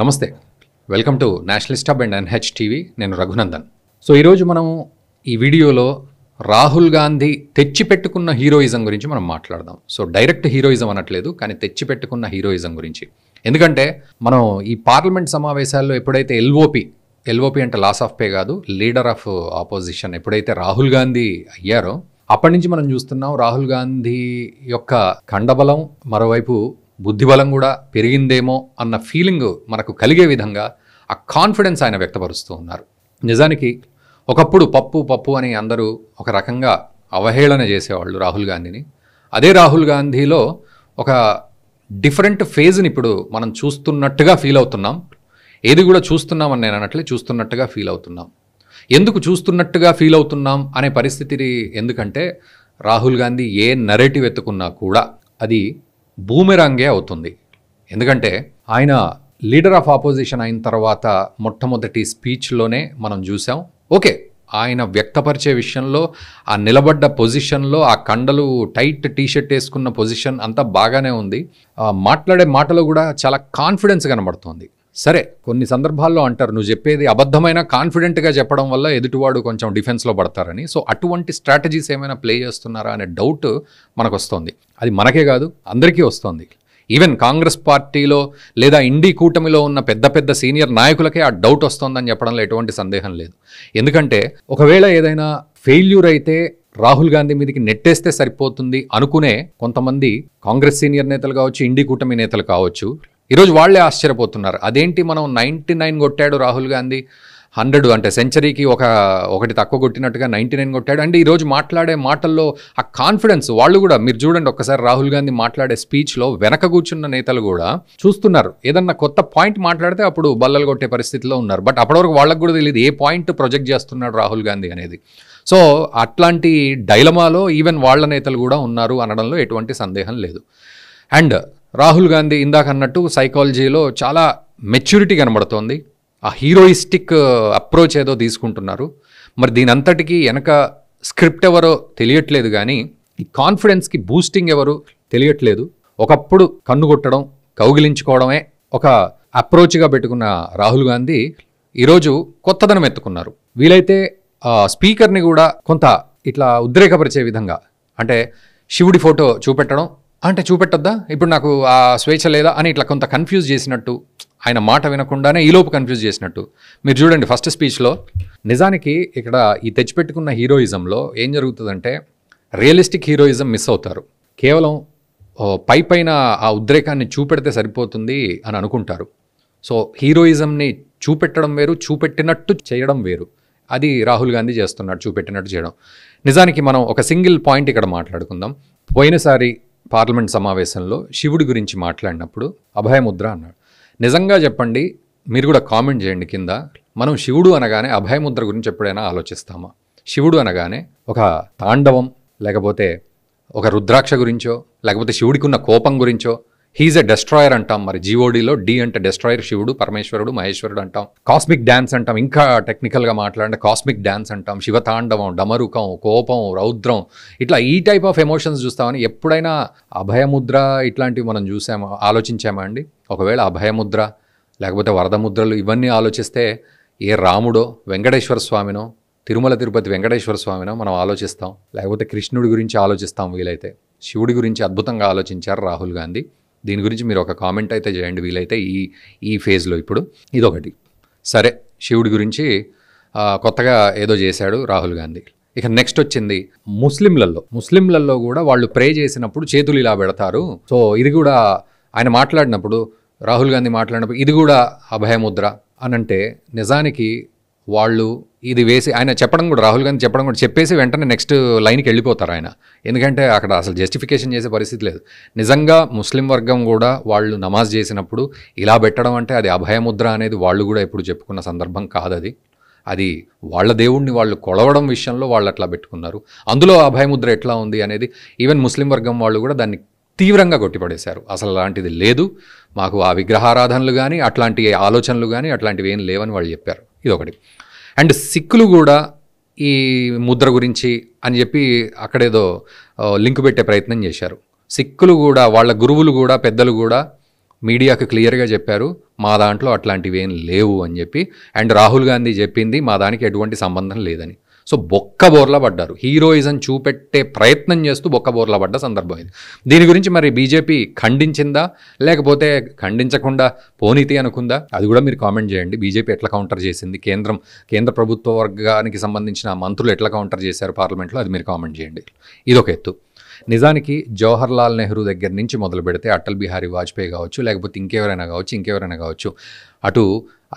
నమస్తే welcome to nationalist hub and NH TV నేను Raghunandan so ఈరోజు మనం ఈ వీడియోలో రాహుల్ గాంధీ తెచ్చిపెట్టుకున్న హీరోయిజం గురించి మనం మాట్లాడదాం సో డైరెక్ట్ హీరోయిజం అనట్లేదు కానీ తెచ్చిపెట్టుకున్న హీరోయిజం గురించి ఎందుకంటే మనం ఈ పార్లమెంట్ సమావేశాల్లో ఎప్పుడైతే ఎల్ఓపి ఎల్ఓపి అంటే లాస్ ఆఫ్ పే కాదు లీడర్ ఆఫ్ ఆపోజిషన్ ఎప్పుడైతే రాహుల్ గాంధీ అయ్యారో అప్పటి నుంచి మనం చూస్తున్నాం రాహుల్ గాంధీ యొక్క ఖండబలం మరోవైపు బుద్ధిబలం కూడా పెరిగిందేమో అన్న ఫీలింగ్ మనకు కలిగే విధంగా ఆ కాన్ఫిడెన్స్ ఆయన వ్యక్తపరుస్తూ ఉన్నారు నిజానికి ఒకప్పుడు పప్పు పప్పు అని అందరూ ఒక రకంగా అవహేళన చేసేవాళ్ళు రాహుల్ గాంధీని అదే రాహుల్ గాంధీలో ఒక డిఫరెంట్ ఫేజ్ని ఇప్పుడు మనం చూస్తున్నట్టుగా ఫీల్ అవుతున్నాం ఏది కూడా చూస్తున్నామని నేను అన్నట్లే చూస్తున్నట్టుగా ఫీల్ అవుతున్నాం ఎందుకు చూస్తున్నట్టుగా ఫీల్ అవుతున్నాం అనే పరిస్థితి ఎందుకంటే రాహుల్ గాంధీ ఏ నరేటివ్ ఎత్తుకున్నా కూడా అది బూమెరాంగే అవుతుంది ఎందుకంటే ఆయన లీడర్ ఆఫ్ ఆపోజిషన్ అయిన తర్వాత మొట్టమొదటి స్పీచ్లోనే మనం చూసాం ఓకే ఆయన వ్యక్తపరిచే విషయంలో ఆ నిలబడ్డ పొజిషన్లో ఆ కండలు టైట్ టీషర్ట్ వేసుకున్న పొజిషన్ అంతా బాగానే ఉంది మాట్లాడే మాటలో కూడా చాలా కాన్ఫిడెన్స్ కనబడుతోంది సరే కొన్ని సందర్భాల్లో అంటారు నువ్వు చెప్పేది అబద్ధమైన కాన్ఫిడెంట్గా చెప్పడం వల్ల ఎదుటివాడు కొంచెం డిఫెన్స్లో పడతారని సో అటువంటి స్ట్రాటజీస్ ఏమైనా ప్లే చేస్తున్నారా అనే డౌట్ మనకు వస్తుంది అది మనకే కాదు అందరికీ వస్తుంది ఈవెన్ కాంగ్రెస్ పార్టీలో లేదా ఇండి కూటమిలో ఉన్న పెద్ద పెద్ద సీనియర్ నాయకులకే ఆ డౌట్ వస్తోందని చెప్పడంలో ఎటువంటి సందేహం లేదు ఎందుకంటే ఒకవేళ ఏదైనా ఫెయిల్యూర్ అయితే రాహుల్ గాంధీ మీదకి నెట్టేస్తే సరిపోతుంది అనుకునే కొంతమంది కాంగ్రెస్ సీనియర్ నేతలు కావచ్చు ఇండి కూటమి నేతలు కావచ్చు ఈరోజు వాళ్లే ఆశ్చర్యపోతున్నారు అదేంటి మనం నైంటీ నైన్ కొట్టాడు రాహుల్ గాంధీ హండ్రెడ్ అంటే సెంచరీకి ఒక ఒకటి తక్కువ కొట్టినట్టుగా నైంటీ నైన్ కొట్టాడు అండ్ ఈరోజు మాట్లాడే మాటల్లో ఆ కాన్ఫిడెన్స్ వాళ్ళు కూడా మీరు చూడండి ఒక్కసారి రాహుల్ గాంధీ మాట్లాడే స్పీచ్లో వెనక కూర్చున్న నేతలు కూడా చూస్తున్నారు ఏదన్నా కొత్త పాయింట్ మాట్లాడితే అప్పుడు బల్లలు కొట్టే పరిస్థితిలో ఉన్నారు బట్ అప్పటివరకు వాళ్ళకు కూడా తెలియదు ఏ పాయింట్ ప్రొజెక్ట్ చేస్తున్నాడు రాహుల్ గాంధీ అనేది సో అట్లాంటి డైలమాలో ఈవెన్ వాళ్ళ నేతలు కూడా ఉన్నారు అనడంలో ఎటువంటి సందేహం లేదు అండ్ రాహుల్ గాంధీ ఇందాక అన్నట్టు సైకాలజీలో చాలా మెచ్యూరిటీ కనబడుతోంది ఆ హీరోయిస్టిక్ అప్రోచ్ ఏదో తీసుకుంటున్నారు మరి దీని అంతటికీ వెనక స్క్రిప్ట్ ఎవరో తెలియట్లేదు కానీ ఈ కాన్ఫిడెన్స్కి బూస్టింగ్ ఎవరు తెలియట్లేదు ఒకప్పుడు కన్నుగొట్టడం కౌగిలించుకోవడమే ఒక అప్రోచ్గా పెట్టుకున్న రాహుల్ గాంధీ ఈరోజు కొత్తదనం ఎత్తుకున్నారు వీలైతే స్పీకర్ని కూడా కొంత ఇట్లా ఉద్రేకపరిచే విధంగా అంటే శివుడి ఫోటో చూపెట్టడం అంటే చూపెట్టొద్దా ఇప్పుడు నాకు ఆ స్వేచ్ఛ లేదా అని ఇట్లా కొంత కన్ఫ్యూజ్ చేసినట్టు ఆయన మాట వినకుండానే ఈలోపు కన్ఫ్యూజ్ చేసినట్టు మీరు చూడండి ఫస్ట్ స్పీచ్లో నిజానికి ఇక్కడ ఈ తెచ్చిపెట్టుకున్న హీరోయిజంలో ఏం జరుగుతుందంటే రియలిస్టిక్ హీరోయిజం మిస్ అవుతారు కేవలం పై పైన ఆ ఉద్రేకాన్ని చూపెడితే సరిపోతుంది అని అనుకుంటారు సో హీరోయిజంని చూపెట్టడం వేరు చూపెట్టినట్టు చేయడం వేరు అది రాహుల్ గాంధీ చేస్తున్నాడు చూపెట్టినట్టు చేయడం నిజానికి మనం ఒక సింగిల్ పాయింట్ ఇక్కడ మాట్లాడుకుందాం పోయినసారి పార్లమెంట్ సమావేశంలో శివుడి గురించి మాట్లాడినప్పుడు అభయముద్ర అన్నాడు నిజంగా చెప్పండి మీరు కూడా కామెంట్ చేయండి కింద మనం శివుడు అనగానే అభయముద్ర గురించి ఎప్పుడైనా ఆలోచిస్తామా శివుడు అనగానే ఒక తాండవం లేకపోతే ఒక రుద్రాక్ష గురించో లేకపోతే శివుడికి ఉన్న కోపం గురించో హీజ్ ఎ డెస్ట్రాయర్ అంటాం మరి జీఓడిలో డి అంటే డెస్ట్రాయర్ శివుడు పరమేశ్వరుడు మహేశ్వరుడు అంటాం కాస్మిక్ డ్యాన్స్ అంటాం ఇంకా టెక్నికల్గా మాట్లాడే కాస్మిక్ డ్యాన్స్ అంటాం శివతాండవం డమరుకం కోపం రౌద్రం ఇట్లా ఈ టైప్ ఆఫ్ ఎమోషన్స్ చూస్తామని ఎప్పుడైనా అభయముద్ర ఇట్లాంటివి మనం చూసాము ఆలోచించామా అండి ఒకవేళ అభయముద్ర లేకపోతే వరదముద్రలు ఇవన్నీ ఆలోచిస్తే ఏ రాముడో వెంకటేశ్వర స్వామినో తిరుమల తిరుపతి వెంకటేశ్వర స్వామినో మనం ఆలోచిస్తాం లేకపోతే కృష్ణుడి గురించి ఆలోచిస్తాం వీలైతే శివుడి గురించి అద్భుతంగా ఆలోచించారు రాహుల్ గాంధీ దీని గురించి మీరు ఒక కామెంట్ అయితే చేయండి వీలైతే ఈ ఈ ఫేజ్లో ఇప్పుడు ఇదొకటి సరే శివుడి గురించి కొత్తగా ఏదో చేశాడు రాహుల్ గాంధీ ఇక నెక్స్ట్ వచ్చింది ముస్లింలలో ముస్లింలలో కూడా వాళ్ళు ప్రే చేసినప్పుడు చేతులు ఇలా పెడతారు సో ఇది కూడా ఆయన మాట్లాడినప్పుడు రాహుల్ గాంధీ మాట్లాడినప్పుడు ఇది కూడా అభయముద్ర అనంటే నిజానికి వాళ్ళు ఇది వేసి ఆయన చెప్పడం కూడా రాహుల్ గాంధీ చెప్పడం కూడా చెప్పేసి వెంటనే నెక్స్ట్ లైన్కి వెళ్ళిపోతారు ఆయన ఎందుకంటే అక్కడ అసలు జస్టిఫికేషన్ చేసే పరిస్థితి లేదు నిజంగా ముస్లిం వర్గం కూడా వాళ్ళు నమాజ్ చేసినప్పుడు ఇలా పెట్టడం అంటే అది అభయముద్ర అనేది వాళ్ళు కూడా ఎప్పుడు చెప్పుకున్న సందర్భం కాదు అది అది వాళ్ళ దేవుణ్ణి వాళ్ళు కొలవడం విషయంలో వాళ్ళు అట్లా పెట్టుకున్నారు అందులో అభయముద్ర ఎట్లా ఉంది అనేది ఈవెన్ ముస్లిం వర్గం వాళ్ళు కూడా దాన్ని తీవ్రంగా కొట్టిపడేశారు అసలు అలాంటిది లేదు మాకు ఆ విగ్రహారాధనలు కానీ అట్లాంటి ఆలోచనలు కానీ అట్లాంటివి ఏం లేవని వాళ్ళు చెప్పారు ఇదొకటి అండ్ సిక్కులు కూడా ఈ ముద్ర గురించి అని చెప్పి అక్కడేదో లింక్ పెట్టే ప్రయత్నం చేశారు సిక్కులు కూడా వాళ్ళ గురువులు కూడా పెద్దలు కూడా మీడియాకు క్లియర్గా చెప్పారు మా దాంట్లో అట్లాంటివి ఏం లేవు అని చెప్పి అండ్ రాహుల్ గాంధీ చెప్పింది మా దానికి ఎటువంటి సంబంధం లేదని సో బొక్క బోర్లా పడ్డారు హీరోయిజం చూపెట్టే ప్రయత్నం చేస్తూ బొక్క బోర్లా పడ్డ సందర్భం ఇది దీని గురించి మరి బీజేపీ ఖండించిందా లేకపోతే ఖండించకుండా పోనీతి అనుకుందా అది కూడా మీరు కామెంట్ చేయండి బీజేపీ ఎట్లా కౌంటర్ చేసింది కేంద్రం కేంద్ర ప్రభుత్వ వర్గానికి సంబంధించిన మంత్రులు ఎట్లా కౌంటర్ చేశారు పార్లమెంట్లో అది మీరు కామెంట్ చేయండి ఇది ఒక ఎత్తు నిజానికి జవహర్ లాల్ నెహ్రూ దగ్గర నుంచి మొదలు పెడితే అటల్ బిహారీ వాజ్పేయి కావచ్చు లేకపోతే ఇంకెవరైనా కావచ్చు ఇంకెవరైనా కావచ్చు అటు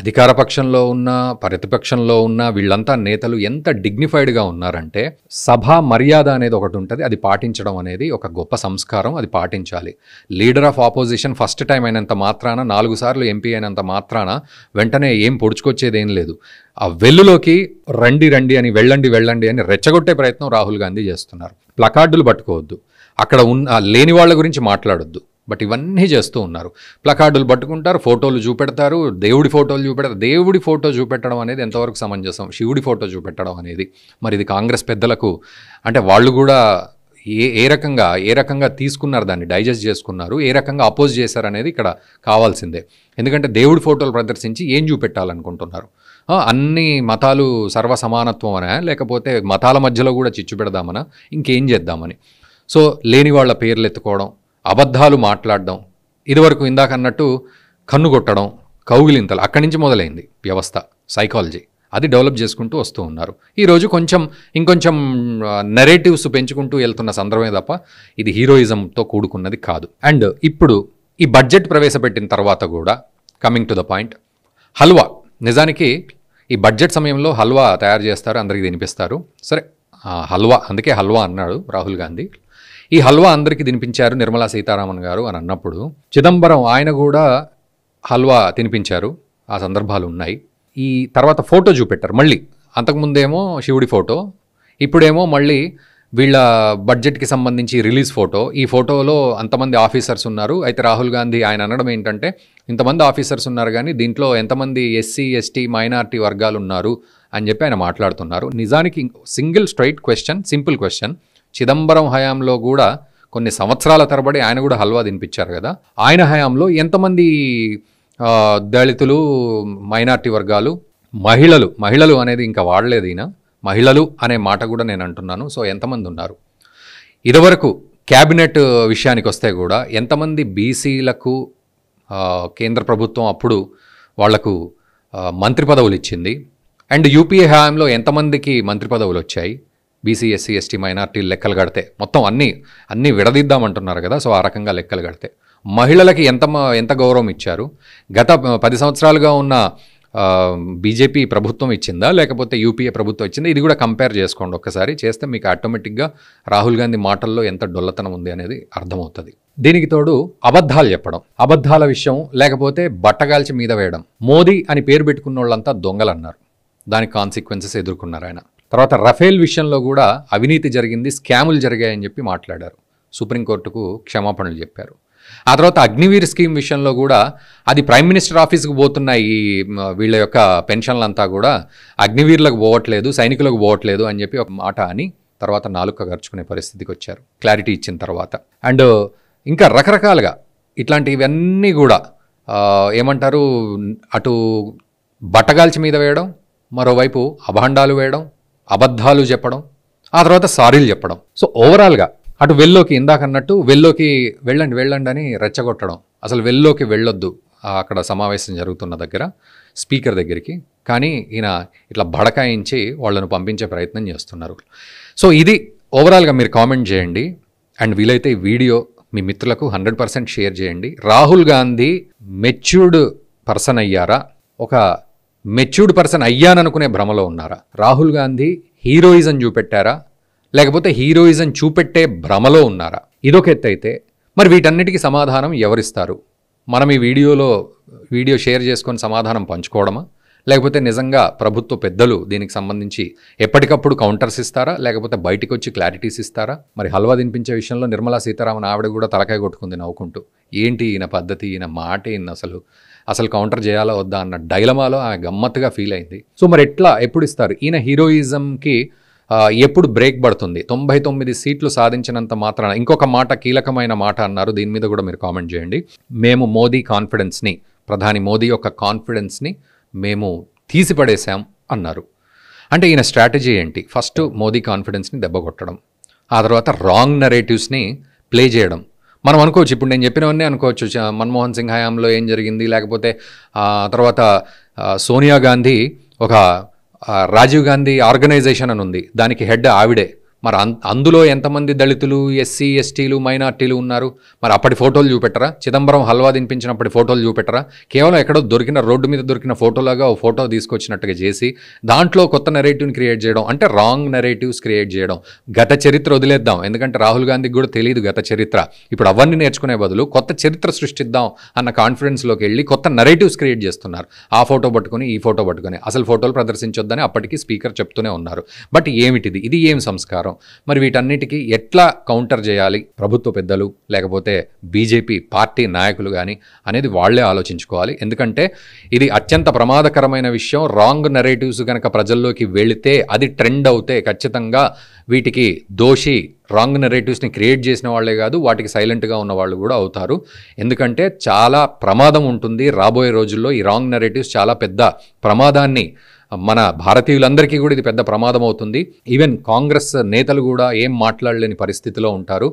అధికారపక్షంలో ఉన్న ప్రతిపక్షంలో ఉన్న వీళ్ళంతా నేతలు ఎంత డిగ్నిఫైడ్గా ఉన్నారంటే సభ మర్యాద అనేది ఒకటి ఉంటుంది అది పాటించడం అనేది ఒక గొప్ప సంస్కారం అది పాటించాలి leader of opposition first time అయినంత మాత్రాన నాలుగు సార్లు ఎంపీ అయినంత మాత్రాన వెంటనే ఏం పొడుచుకొచ్చేదేం లేదు ఆ వెల్లులోకి రండి రండి అని వెళ్ళండి వెళ్ళండి అని రెచ్చగొట్టే ప్రయత్నం రాహుల్ గాంధీ చేస్తున్నారు ప్లకార్డులు పట్టుకోవద్దు అక్కడ ఉన్న లేని వాళ్ళ గురించి మాట్లాడొద్దు బట్ ఇవన్నీ చేస్తూ ఉన్నారు ప్లకార్డులు పట్టుకుంటారు ఫోటోలు చూపెడతారు దేవుడి ఫోటోలు చూపెడతారు దేవుడి ఫోటో చూపెట్టడం అనేది ఎంతవరకు సమంజసం శివుడి ఫోటో చూపెట్టడం అనేది మరి ఇది కాంగ్రెస్ పెద్దలకు అంటే వాళ్ళు కూడా ఏ ఏ రకంగా ఏ రకంగా తీసుకున్నారు దాన్ని డైజెస్ట్ చేసుకున్నారు ఏ రకంగా అపోజ్ చేశారనేది ఇక్కడ కావాల్సిందే ఎందుకంటే దేవుడి ఫోటోలు ప్రదర్శించి ఏం చూపెట్టాలనుకుంటున్నారు అన్ని మతాలు సర్వ సమానత్వమనా లేకపోతే మతాల మధ్యలో కూడా చిచ్చు పెడదామనా ఇంకేం చేద్దామని సో లేని వాళ్ళ పేర్లు ఎత్తుకోవడం అబద్ధాలు మాట్లాడడం ఇదివరకు ఇందాక అన్నట్టు కన్ను కొట్టడం కౌగిలింతలు అక్కడి నుంచి మొదలైంది వ్యవస్థ సైకాలజీ అది డెవలప్ చేసుకుంటూ వస్తూ ఉన్నారు ఈరోజు కొంచెం ఇంకొంచెం నెరేటివ్స్ పెంచుకుంటూ వెళ్తున్న సందర్భమే తప్ప ఇది హీరోయిజంతో కూడుకున్నది కాదు అండ్ ఇప్పుడు ఈ బడ్జెట్ ప్రవేశపెట్టిన తర్వాత కూడా coming to the point halwa నిజానికి ఈ బడ్జెట్ సమయంలో హల్వా తయారు చేస్తారు అందరికీ తినిపిస్తారు సరే హల్వా అందుకే హల్వా అన్నాడు రాహుల్ గాంధీ ఈ హల్వా అందరికీ తినిపించారు నిర్మలా సీతారామన్ గారు అని అన్నప్పుడు చిదంబరం ఆయన కూడా హల్వా తినిపించారు ఆ సందర్భాలు ఉన్నాయి ఈ తర్వాత ఫోటో చూపెట్టారు మళ్ళీ అంతకుముందేమో శివుడి ఫోటో ఇప్పుడేమో మళ్ళీ వీళ్ళ బడ్జెట్కి సంబంధించి రిలీజ్ ఫోటో ఈ ఫోటోలో అంతమంది ఆఫీసర్స్ ఉన్నారు అయితే రాహుల్ గాంధీ ఆయన అనడం ఏంటంటే ఇంతమంది ఆఫీసర్స్ ఉన్నారు కానీ దీంట్లో ఎంతమంది ఎస్సీ ఎస్టీ మైనార్టీ వర్గాలు ఉన్నారు అని చెప్పి ఆయన మాట్లాడుతున్నారు నిజానికి single straight question simple question Chidambaram హయాంలో కూడా కొన్ని సంవత్సరాల తరబడి ఆయన కూడా హల్వా తినిపించారు కదా ఆయన హయాంలో ఎంతమంది దళితులు మైనార్టీ వర్గాలు మహిళలు మహిళలు అనేది ఇంకా వాడలేదు ఈయన మహిళలు అనే మాట కూడా నేను అంటున్నాను సో ఎంతమంది ఉన్నారు ఇదివరకు క్యాబినెట్ విషయానికి వస్తే కూడా ఎంతమంది బీసీలకు కేంద్ర ప్రభుత్వం అప్పుడు వాళ్లకు మంత్రి పదవులు ఇచ్చింది అండ్ యూపీఏ హయాంలో ఎంతమందికి మంత్రి పదవులు వచ్చాయి బీసీ ఎస్సీ ఎస్టీ మైనార్టీ లెక్కలు కడితే మొత్తం అన్నీ అన్నీ విడదీద్దామంటున్నారు కదా సో ఆ రకంగా లెక్కలు కడితే మహిళలకి ఎంత ఎంత గౌరవం ఇచ్చారు గత పది సంవత్సరాలుగా ఉన్న బీజేపీ ప్రభుత్వం ఇచ్చిందా లేకపోతే యూపీఏ ప్రభుత్వం ఇచ్చిందా ఇది కూడా కంపేర్ చేసుకోండి ఒక్కసారి చేస్తే మీకు ఆటోమేటిక్గా రాహుల్ గాంధీ మాటల్లో ఎంత డొల్లతనం ఉంది అనేది అర్థమవుతుంది దీనికి తోడు అబద్ధాలు చెప్పడం అబద్ధాల విషయం లేకపోతే బట్టగాల్చి మీద వేయడం మోదీ అని పేరు పెట్టుకున్న వాళ్ళంతా దొంగలన్నారు దాని కాన్సిక్వెన్సెస్ ఎదుర్కొన్నారు ఆయన తర్వాత రఫేల్ విషయంలో కూడా అవినీతి జరిగింది స్కాములు జరిగాయని చెప్పి మాట్లాడారు సుప్రీంకోర్టుకు క్షమాపణలు చెప్పారు ఆ తర్వాత అగ్నివీర్ స్కీమ్ విషయంలో కూడా అది ప్రైమ్ మినిస్టర్ ఆఫీస్కి పోతున్న ఈ వీళ్ళ యొక్క పెన్షన్లంతా కూడా అగ్నివీర్లకు పోవట్లేదు సైనికులకు పోవట్లేదు అని చెప్పి ఒక మాట అని తర్వాత నాలుక గర్చుకునే పరిస్థితికి వచ్చారు క్లారిటీ ఇచ్చిన తర్వాత అండ్ ఇంకా రకరకాలుగా ఇట్లాంటివన్నీ కూడా ఏమంటారు అటు బట్టగాల్చి మీద వేయడం మరోవైపు అభాండాలు వేయడం అబద్ధాలు చెప్పడం ఆ తర్వాత సారీలు చెప్పడం సో ఓవరాల్గా అటు వెల్లోకి ఇందాక అన్నట్టు వెల్లోకి వెళ్ళండి వెళ్ళండి అని రెచ్చగొట్టడం అసలు వెల్లోకి వెళ్ళొద్దు అక్కడ సమావేశం జరుగుతున్న దగ్గర స్పీకర్ దగ్గరికి కానీ ఈయన ఇట్లా బడకాయించి వాళ్ళను పంపించే ప్రయత్నం చేస్తున్నారు సో ఇది ఓవరాల్గా మీరు కామెంట్ చేయండి అండ్ వీలైతే ఈ వీడియో మీ మిత్రులకు హండ్రెడ్ పర్సెంట్ షేర్ చేయండి రాహుల్ గాంధీ మెచ్యూర్డ్ పర్సన్ అయ్యారా ఒక మెచ్యూర్డ్ పర్సన్ అయ్యాననుకునే భ్రమలో ఉన్నారా రాహుల్ గాంధీ హీరోయిజం చూపెట్టారా లేకపోతే హీరోయిజం చూపెట్టే భ్రమలో ఉన్నారా ఇదొక ఎత్తైతే మరి వీటన్నిటికీ సమాధానం ఎవరిస్తారు మనం ఈ వీడియోలో వీడియో షేర్ చేసుకొని సమాధానం పంచుకోవడమా లేకపోతే నిజంగా ప్రభుత్వ పెద్దలు దీనికి సంబంధించి ఎప్పటికప్పుడు కౌంటర్స్ ఇస్తారా లేకపోతే బయటకు వచ్చి క్లారిటీస్ ఇస్తారా మరి హల్వా తినిపించే విషయంలో నిర్మలా సీతారామన్ ఆవిడ కూడా తలకాయ కొట్టుకుంది నవ్వుకుంటూ ఏంటి ఈయన పద్ధతి ఈయన మాట ఈయన అసలు అసలు కౌంటర్ చేయాలా వద్దా అన్న డైలమాలో ఆమె గమ్మత్తుగా ఫీల్ అయింది సో మరి ఎట్లా ఎప్పుడు ఇస్తారు ఈయన హీరోయిజంకి ఎప్పుడు బ్రేక్ పడుతుంది తొంభై తొమ్మిది సీట్లు సాధించినంత మాత్రాన ఇంకొక మాట కీలకమైన మాట అన్నారు దీని మీద కూడా మీరు కామెంట్ చేయండి మేము మోదీ కాన్ఫిడెన్స్ని ప్రధాని మోదీ యొక్క కాన్ఫిడెన్స్ని మేము తీసిపడేశాం అన్నారు అంటే ఈయన స్ట్రాటజీ ఏంటి ఫస్ట్ మోదీ కాన్ఫిడెన్స్ని దెబ్బకొట్టడం ఆ తర్వాత రాంగ్ నరేటివ్స్ని ప్లే చేయడం మనం అనుకోవచ్చు ఇప్పుడు నేను చెప్పినవన్నీ అనుకోవచ్చు మన్మోహన్ సింగ్ హయాంలో ఏం జరిగింది లేకపోతే తర్వాత సోనియా గాంధీ ఒక రాజీవ్ గాంధీ ఆర్గనైజేషన్ అని ఉంది దానికి హెడ్ ఆవిడే మరి అందులో ఎంతమంది దళితులు ఎస్సీ ఎస్టీలు మైనార్టీలు ఉన్నారు మరి అప్పటి ఫోటోలు చూపెట్టరా చిదంబరం హల్వా తినిపించినప్పటి ఫోటోలు చూపెట్టరా కేవలం ఎక్కడో దొరికిన రోడ్డు మీద దొరికిన ఫోటోలాగా ఓ ఫోటో తీసుకొచ్చినట్టుగా చేసి దాంట్లో కొత్త నెరేటివ్ని క్రియేట్ చేయడం అంటే రాంగ్ నెరేటివ్స్ క్రియేట్ చేయడం గత చరిత్ర వదిలేద్దాం ఎందుకంటే రాహుల్ గాంధీకి కూడా తెలియదు గత చరిత్ర ఇప్పుడు అవన్నీ నేర్చుకునే బదులు కొత్త చరిత్ర సృష్టిద్దాం అన్న కాన్ఫిడెన్స్లోకి వెళ్ళి కొత్త నెరేటివ్స్ క్రియేట్ చేస్తున్నారు ఆ ఫోటో పట్టుకొని ఈ ఫోటో పట్టుకొని అసలు ఫోటోలు ప్రదర్శించొద్దని అప్పటికి స్పీకర్ చెప్తూనే ఉన్నారు బట్ ఏమిటిది ఇది ఏం సంస్కారం వ్యవహారం మరి వీటన్నిటికీ ఎట్లా కౌంటర్ చేయాలి ప్రభుత్వ పెద్దలు లేకపోతే బీజేపీ పార్టీ నాయకులు కానీ అనేది వాళ్లే ఆలోచించుకోవాలి ఎందుకంటే ఇది అత్యంత ప్రమాదకరమైన విషయం రాంగ్ నెరేటివ్స్ కనుక ప్రజల్లోకి వెళితే అది ట్రెండ్ అవుతే ఖచ్చితంగా వీటికి దోషి రాంగ్ నెరేటివ్స్ని క్రియేట్ చేసిన వాళ్ళే కాదు వాటికి సైలెంట్గా ఉన్న వాళ్ళు కూడా అవుతారు ఎందుకంటే చాలా ప్రమాదం ఉంటుంది రాబోయే రోజుల్లో ఈ రాంగ్ నెరేటివ్స్ చాలా పెద్ద ప్రమాదాన్ని మన భారతీయులందరికీ కూడా ఇది పెద్ద ప్రమాదం అవుతుంది ఈవెన్ కాంగ్రెస్ నేతలు కూడా ఏం మాట్లాడలేని పరిస్థితిలో ఉంటారు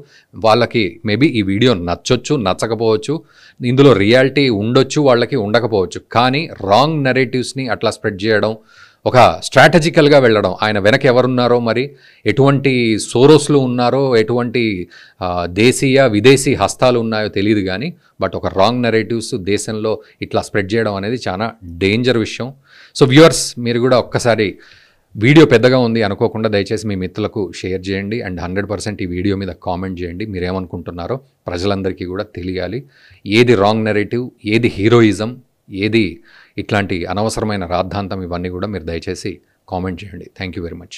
వాళ్ళకి మేబీ ఈ వీడియో నచ్చొచ్చు నచ్చకపోవచ్చు ఇందులో రియాలిటీ ఉండొచ్చు వాళ్ళకి ఉండకపోవచ్చు కానీ రాంగ్ నెరేటివ్స్ని అట్లా స్ప్రెడ్ చేయడం ఒక స్ట్రాటజికల్గా వెళ్ళడం ఆయన వెనక ఎవరున్నారో మరి ఎటువంటి సోరోస్లు ఉన్నారో ఎటువంటి దేశీయ విదేశీ హస్తాలు ఉన్నాయో తెలియదు కానీ బట్ ఒక రాంగ్ నెరేటివ్స్ దేశంలో ఇట్లా స్ప్రెడ్ చేయడం అనేది చాలా డేంజర్ విషయం సో వ్యూవర్స్ మీరు కూడా ఒక్కసారి వీడియో పెద్దగా ఉంది అనుకోకుండా దయచేసి మీ మిత్రులకు షేర్ చేయండి అండ్ హండ్రెడ్ పర్సెంట్ ఈ వీడియో మీద కామెంట్ చేయండి మీరేమనుకుంటున్నారో ప్రజలందరికీ కూడా తెలియాలి ఏది రాంగ్ నెరేటివ్ ఏది హీరోయిజం ఏది ఇట్లాంటి అనవసరమైన రాద్ధాంతం ఇవన్నీ కూడా మీరు దయచేసి కామెంట్ చేయండి థ్యాంక్ యూ వెరీ మచ్